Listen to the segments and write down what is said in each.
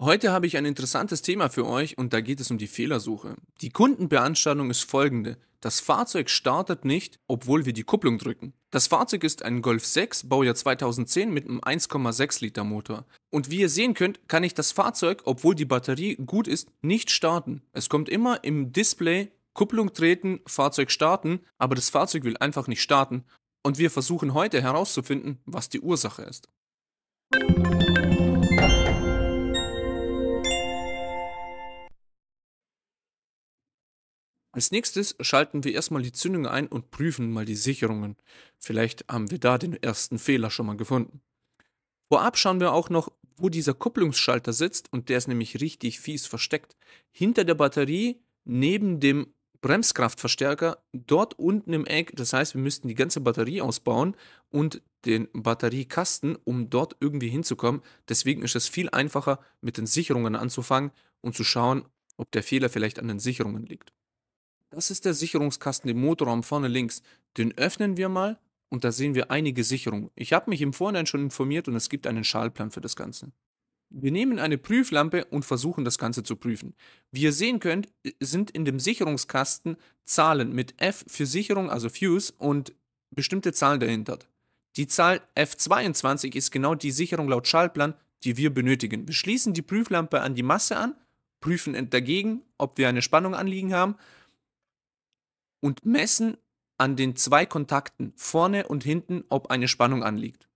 Heute habe ich ein interessantes Thema für euch und da geht es um die Fehlersuche. Die Kundenbeanstandung ist folgende. Das Fahrzeug startet nicht, obwohl wir die Kupplung drücken. Das Fahrzeug ist ein Golf 6, Baujahr 2010 mit einem 1,6 Liter Motor. Und wie ihr sehen könnt, kann ich das Fahrzeug, obwohl die Batterie gut ist, nicht starten. Es kommt immer im Display Kupplung treten, Fahrzeug starten, aber das Fahrzeug will einfach nicht starten. Und wir versuchen heute herauszufinden, was die Ursache ist. Als nächstes schalten wir erstmal die Zündung ein und prüfen mal die Sicherungen. Vielleicht haben wir da den ersten Fehler schon mal gefunden. Vorab schauen wir auch noch, wo dieser Kupplungsschalter sitzt und der ist nämlich richtig fies versteckt. Hinter der Batterie, neben dem Bremskraftverstärker, dort unten im Eck. Das heißt, wir müssten die ganze Batterie ausbauen und den Batteriekasten, um dort irgendwie hinzukommen. Deswegen ist es viel einfacher, mit den Sicherungen anzufangen und zu schauen, ob der Fehler vielleicht an den Sicherungen liegt. Das ist der Sicherungskasten im Motorraum vorne links. Den öffnen wir mal und da sehen wir einige Sicherungen. Ich habe mich im Vorhinein schon informiert und es gibt einen Schallplan für das Ganze. Wir nehmen eine Prüflampe und versuchen das Ganze zu prüfen. Wie ihr sehen könnt, sind in dem Sicherungskasten Zahlen mit F für Sicherung, also Fuse, und bestimmte Zahlen dahinter. Die Zahl F22 ist genau die Sicherung laut Schallplan, die wir benötigen. Wir schließen die Prüflampe an die Masse an, prüfen dagegen, ob wir eine Spannung anliegen haben und messen an den zwei Kontakten vorne und hinten, ob eine Spannung anliegt.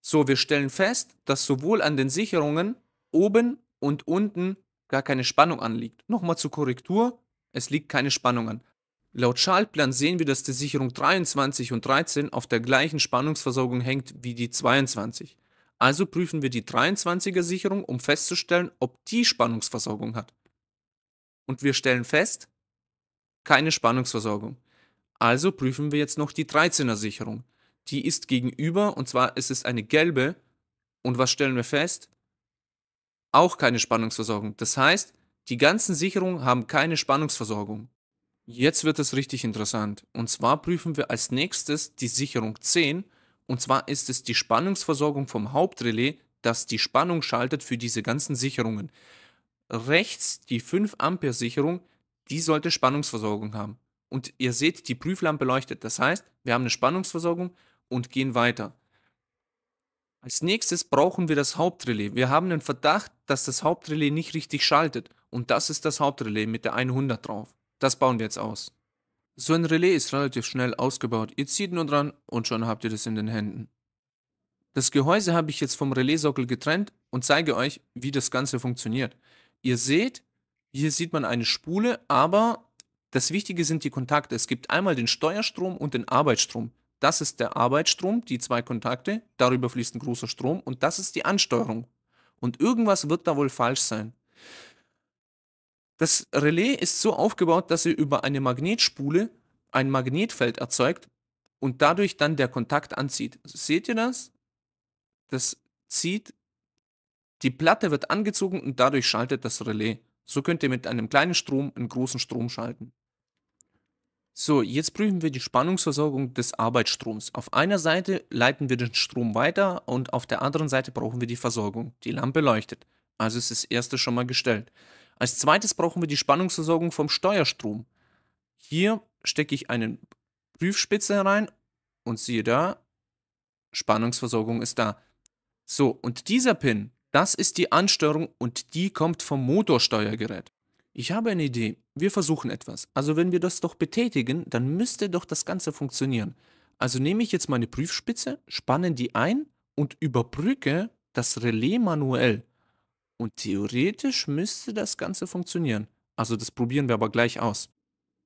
So, wir stellen fest, dass sowohl an den Sicherungen oben und unten gar keine Spannung anliegt. Nochmal zur Korrektur, es liegt keine Spannung an. Laut Schaltplan sehen wir, dass die Sicherung 23 und 13 auf der gleichen Spannungsversorgung hängt wie die 22. Also prüfen wir die 23er Sicherung, um festzustellen, ob die Spannungsversorgung hat. Und wir stellen fest, keine Spannungsversorgung. Also prüfen wir jetzt noch die 13er Sicherung. Die ist gegenüber und zwar ist es eine gelbe und was stellen wir fest? Auch keine Spannungsversorgung. Das heißt, die ganzen Sicherungen haben keine Spannungsversorgung. Jetzt wird es richtig interessant. Und zwar prüfen wir als nächstes die Sicherung 10. Und zwar ist es die Spannungsversorgung vom Hauptrelais, das die Spannung schaltet für diese ganzen Sicherungen. Rechts die 5 Ampere Sicherung die sollte Spannungsversorgung haben. Und ihr seht, die Prüflampe leuchtet. Das heißt, wir haben eine Spannungsversorgung und gehen weiter. Als nächstes brauchen wir das Hauptrelais. Wir haben den Verdacht, dass das Hauptrelais nicht richtig schaltet. Und das ist das Hauptrelais mit der 100 drauf. Das bauen wir jetzt aus. So ein Relais ist relativ schnell ausgebaut. Ihr zieht nur dran und schon habt ihr das in den Händen. Das Gehäuse habe ich jetzt vom Relaisockel getrennt und zeige euch, wie das Ganze funktioniert. Ihr seht, hier sieht man eine Spule, aber das Wichtige sind die Kontakte. Es gibt einmal den Steuerstrom und den Arbeitsstrom. Das ist der Arbeitsstrom, die zwei Kontakte, darüber fließt ein großer Strom und das ist die Ansteuerung. Und irgendwas wird da wohl falsch sein. Das Relais ist so aufgebaut, dass ihr über eine Magnetspule ein Magnetfeld erzeugt und dadurch dann der Kontakt anzieht. Seht ihr das? Das zieht, die Platte wird angezogen und dadurch schaltet das Relais. So könnt ihr mit einem kleinen Strom einen großen Strom schalten. So, jetzt prüfen wir die Spannungsversorgung des Arbeitsstroms. Auf einer Seite leiten wir den Strom weiter und auf der anderen Seite brauchen wir die Versorgung. Die Lampe leuchtet. Also ist das erste schon mal gestellt. Als zweites brauchen wir die Spannungsversorgung vom Steuerstrom. Hier stecke ich eine Prüfspitze herein und siehe da, Spannungsversorgung ist da. So, und dieser Pin das ist die Ansteuerung und die kommt vom Motorsteuergerät. Ich habe eine Idee. Wir versuchen etwas. Also wenn wir das doch betätigen, dann müsste doch das Ganze funktionieren. Also nehme ich jetzt meine Prüfspitze, spanne die ein und überbrücke das Relais manuell. Und theoretisch müsste das Ganze funktionieren. Also das probieren wir aber gleich aus.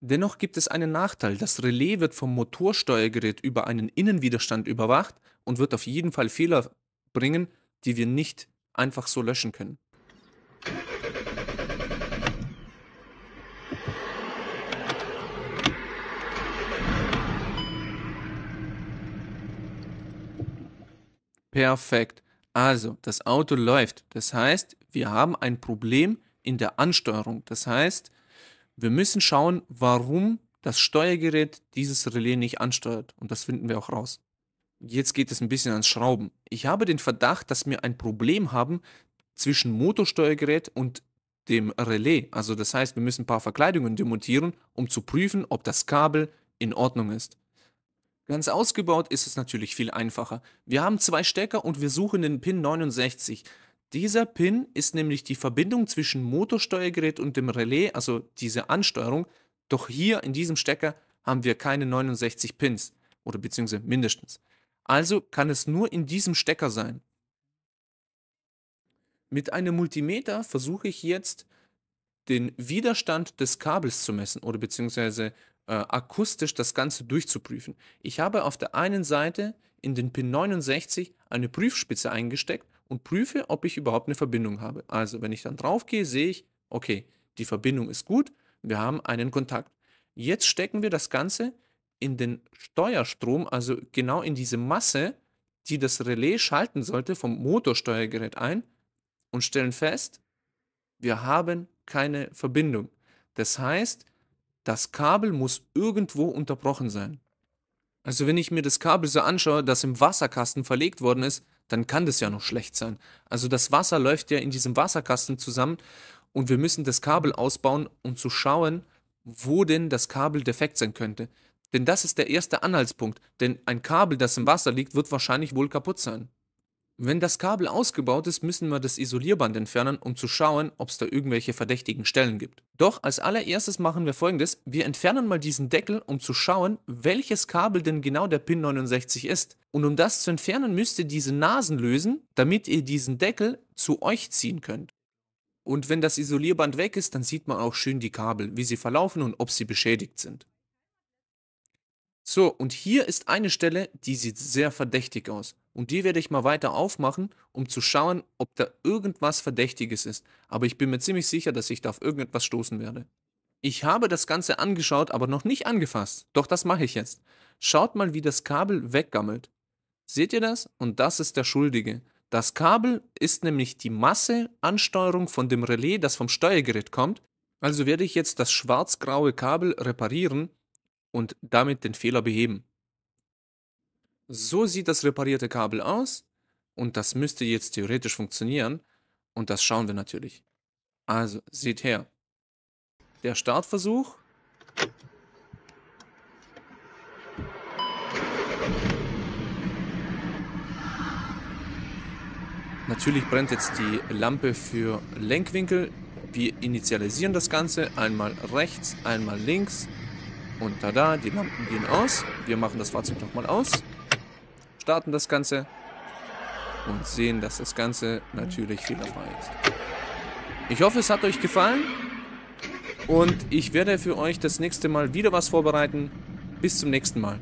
Dennoch gibt es einen Nachteil. Das Relais wird vom Motorsteuergerät über einen Innenwiderstand überwacht und wird auf jeden Fall Fehler bringen, die wir nicht einfach so löschen können. Perfekt. Also, das Auto läuft. Das heißt, wir haben ein Problem in der Ansteuerung. Das heißt, wir müssen schauen, warum das Steuergerät dieses Relais nicht ansteuert. Und das finden wir auch raus jetzt geht es ein bisschen ans Schrauben. Ich habe den Verdacht, dass wir ein Problem haben zwischen Motorsteuergerät und dem Relais. Also das heißt, wir müssen ein paar Verkleidungen demontieren, um zu prüfen, ob das Kabel in Ordnung ist. Ganz ausgebaut ist es natürlich viel einfacher. Wir haben zwei Stecker und wir suchen den Pin 69. Dieser Pin ist nämlich die Verbindung zwischen Motorsteuergerät und dem Relais, also diese Ansteuerung. Doch hier in diesem Stecker haben wir keine 69 Pins oder beziehungsweise mindestens. Also kann es nur in diesem Stecker sein. Mit einem Multimeter versuche ich jetzt den Widerstand des Kabels zu messen oder beziehungsweise äh, akustisch das Ganze durchzuprüfen. Ich habe auf der einen Seite in den Pin 69 eine Prüfspitze eingesteckt und prüfe, ob ich überhaupt eine Verbindung habe. Also wenn ich dann drauf gehe, sehe ich, okay, die Verbindung ist gut, wir haben einen Kontakt. Jetzt stecken wir das Ganze in den Steuerstrom, also genau in diese Masse, die das Relais schalten sollte, vom Motorsteuergerät ein und stellen fest, wir haben keine Verbindung. Das heißt, das Kabel muss irgendwo unterbrochen sein. Also wenn ich mir das Kabel so anschaue, das im Wasserkasten verlegt worden ist, dann kann das ja noch schlecht sein. Also das Wasser läuft ja in diesem Wasserkasten zusammen und wir müssen das Kabel ausbauen, um zu schauen, wo denn das Kabel defekt sein könnte. Denn das ist der erste Anhaltspunkt, denn ein Kabel, das im Wasser liegt, wird wahrscheinlich wohl kaputt sein. Wenn das Kabel ausgebaut ist, müssen wir das Isolierband entfernen, um zu schauen, ob es da irgendwelche verdächtigen Stellen gibt. Doch als allererstes machen wir folgendes, wir entfernen mal diesen Deckel, um zu schauen, welches Kabel denn genau der Pin 69 ist. Und um das zu entfernen, müsst ihr diese Nasen lösen, damit ihr diesen Deckel zu euch ziehen könnt. Und wenn das Isolierband weg ist, dann sieht man auch schön die Kabel, wie sie verlaufen und ob sie beschädigt sind. So, und hier ist eine Stelle, die sieht sehr verdächtig aus. Und die werde ich mal weiter aufmachen, um zu schauen, ob da irgendwas Verdächtiges ist. Aber ich bin mir ziemlich sicher, dass ich da auf irgendetwas stoßen werde. Ich habe das Ganze angeschaut, aber noch nicht angefasst. Doch das mache ich jetzt. Schaut mal, wie das Kabel weggammelt. Seht ihr das? Und das ist der Schuldige. Das Kabel ist nämlich die Masseansteuerung von dem Relais, das vom Steuergerät kommt. Also werde ich jetzt das schwarz-graue Kabel reparieren und damit den Fehler beheben. So sieht das reparierte Kabel aus und das müsste jetzt theoretisch funktionieren und das schauen wir natürlich. Also, seht her. Der Startversuch. Natürlich brennt jetzt die Lampe für Lenkwinkel. Wir initialisieren das Ganze einmal rechts, einmal links und tada, die Lampen gehen aus. Wir machen das Fahrzeug nochmal aus. Starten das Ganze. Und sehen, dass das Ganze natürlich fehlerfrei ist. Ich hoffe, es hat euch gefallen. Und ich werde für euch das nächste Mal wieder was vorbereiten. Bis zum nächsten Mal.